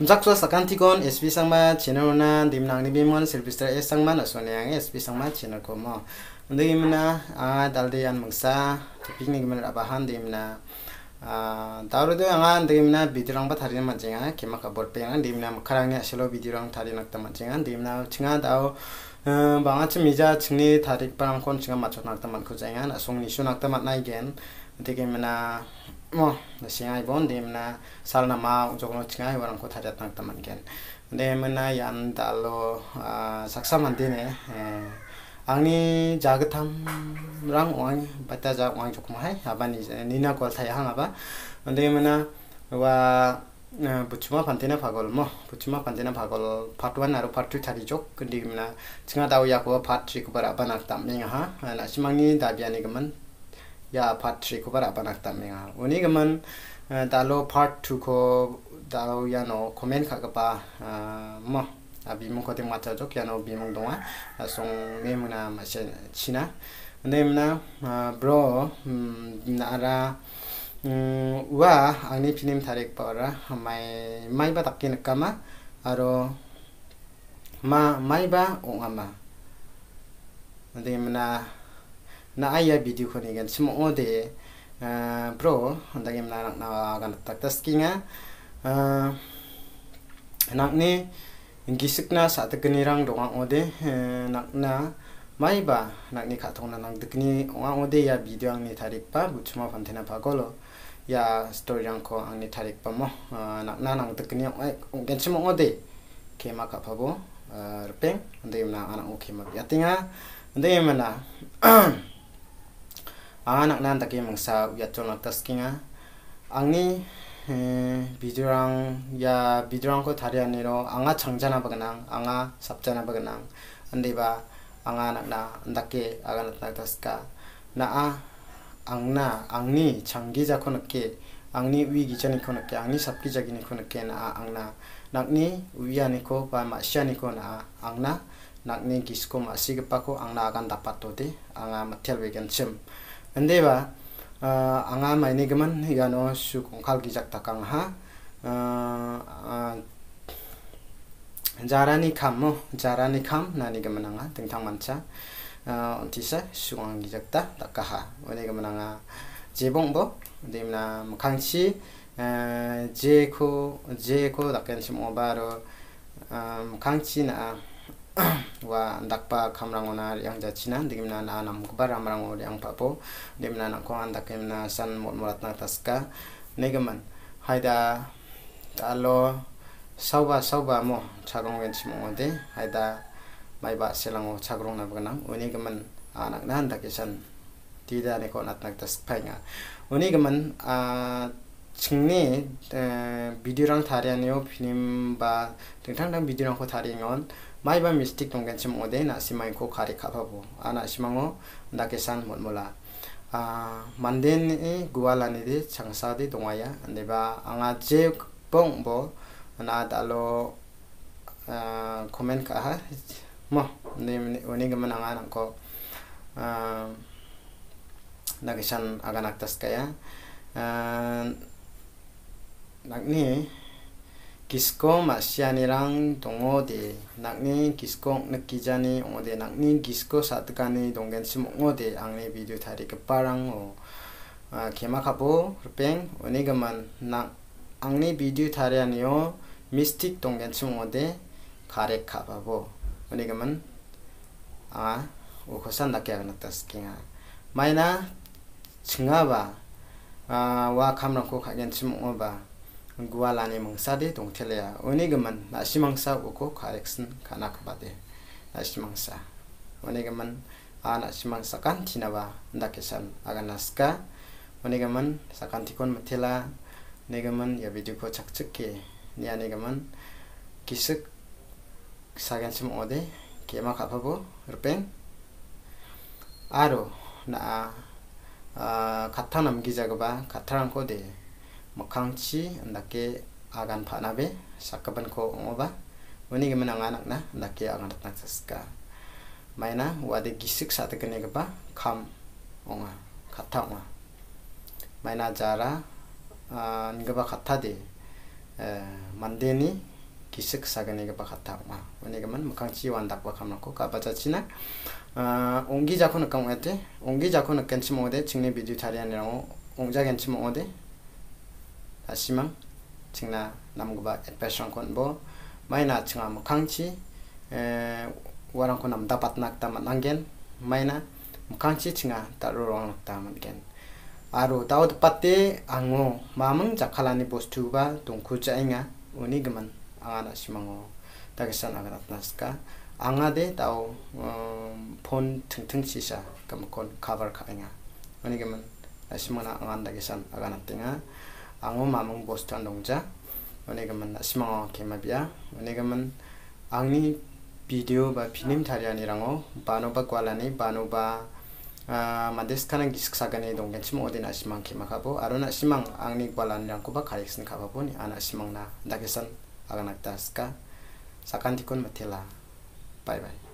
Jakso sakantikon SP sangma channel na dimnang ni bimon silvester es sangma na sonyang SP sangma channel ko mo. Undi gimna anga ah, dalde yan mangsa topik ni gimna abahan dimna. Ah, Tauru do anga undi gimna bidirang ba tharin manjinga kima ka borpe anga dimna makarang ya silo bidirang tharin nakta jenga dimna chinga dao eh, banga chimija chingni tharik parang kon chinga machot nakta manko jangan asong nishu nakta matna igen. Undi gimna mo da singa bon dim na sal na ma ujok no chinga iwaran ko thajat nang taman ken de mena yan dalo saksa mandi ne angni jagatam rang wang bata jagang wang jok mai abani nina kol thai hang aba de mena wa buchuma pantena phagol mo buchuma pantina pagol part one aro part two tadi jok kendi mena chinga daw yakwa part 3 ko abang banak tam ne ha na simangi dabiani gaman ya part 3 ko bara banak tam menga oni gaman talo part 2 ko dalo ya no comment kha ka pa mo abi mo ko te cha jok ya no bi mo donga song me mo na ma china ne mna bro nara wa ani film tarik para mai mai ba takin kama aro ma mai ba ongama ne mana na aya video khoni gan simo ode eh, bro untuk yang na na gan tak tas kinga eh, nak ni gisukna sa takni rang doang ode eh, nak na ba nak ni khathong na nak dikni onga ode ya video ang ni tarik pa buchma phantena phagolo ya story rang ko ang ni tharik pa mo nak na nang nak dikni gan simo ode kema ka untuk yang ndem anak ana okema untuk yang mana anak nan taki mangsa yatul nak taskinga angni eh, bidurang ya bidurang ko tari aniro anga changjana bagenang, anga sabjana bagnang ba anga nakna andake aga na taska na a angna angni changgiza ko angni wi gichani angni sabki jagini ko nakke na angna nakni wiyani ko ba masyani ko na angna nakni gisko masigpa ko angna agan dapatode anga material wegen chim ande ba anga mai ne gaman ya no su kong khal ki jak Kang ha jarani kham mo jarani kham na ni gaman anga ting thang mancha tisa su kong ki jak ta takaha ne gaman anga jebong bo demna mkhangchi je ko je ko dakan sim obaro mkhangchi na wa ndak pa kamrang ona yang jachina dimna na nam kuba ramrang ona yang papo dimna na ko andak dimna san mot morat na taska negeman haida talo sauba sauba mo chagong gen chimong ode haida mai ba selango chagrong na bganang oni geman anak na andak isan tida ne ko nat nak tas painga oni geman a chingni bidirang eh, tharianyo film ba tengtang tang bidirang ko on maiba mistik tong kensim ode na simai ko khari khapabo ana ah, simango ndake san molmola a ah, manden e guala ni de changsa de dongaya ba anga je pong bo na dalo comment ah, ka ha mo ne oni gaman anga nangko ndake san aga naktas kaya nakni kisko ma shiani rang tongo de nakni kisko nakki jani ongo de nakni kisko satkani donggen sim ongo de angne video thari ke parang o ah, kema mystic rupeng oni gaman na angne video thari ani o mystic donggen sim ongo de khare khapa bo oni gaman gua lani mangsa de tong tele ya oni geman na si mangsa uko correction kana kabade na mangsa oni geman a na mangsa kan tinaba ndakesan aga naska oni geman sakan tikon metela ne geman ya video ko chakchuk ke ni ani geman kisuk sagan sim ode kema bo rupen aro na a katanam 남기자가 봐 가타랑 코데 mukangchi ndake agan panabe sakaban ko ngoba wani gimana nganak na ndake agan tak saska maina wade gisik sate kene geba kam onga kata onga maina jara ngaba kata de e, mandeni gisik kisik sagane geba kata onga wani giman mukangchi wandak kam nako kabaca cina onggi jako nakang wete ongi jako nakenchi mongde cingni bidu tarian rango ongja genchi de asimaa, 칭나 남고바 namgubaa etpeshaan konboo, may naa chinga maa kaanchi warangko naamdaa 마이나 무캉치 칭아 ngaa ngaa, may naa maa kaanchi chinga taa roo raa ngaa taa maa ngaa ngaa. Aaro, tao dapatee aango maa maangjaa kalaani bo stuubaa ang ma mong bos tan dong ja ne ga man sima ke ma bia ne ga man ang ni video ba pinim thari ani rang o ba no ba kwala ni ba no ba a ma des kana gi aro na sima ang ni ba khari sin ni ana sima na da aga na ta ska bye bye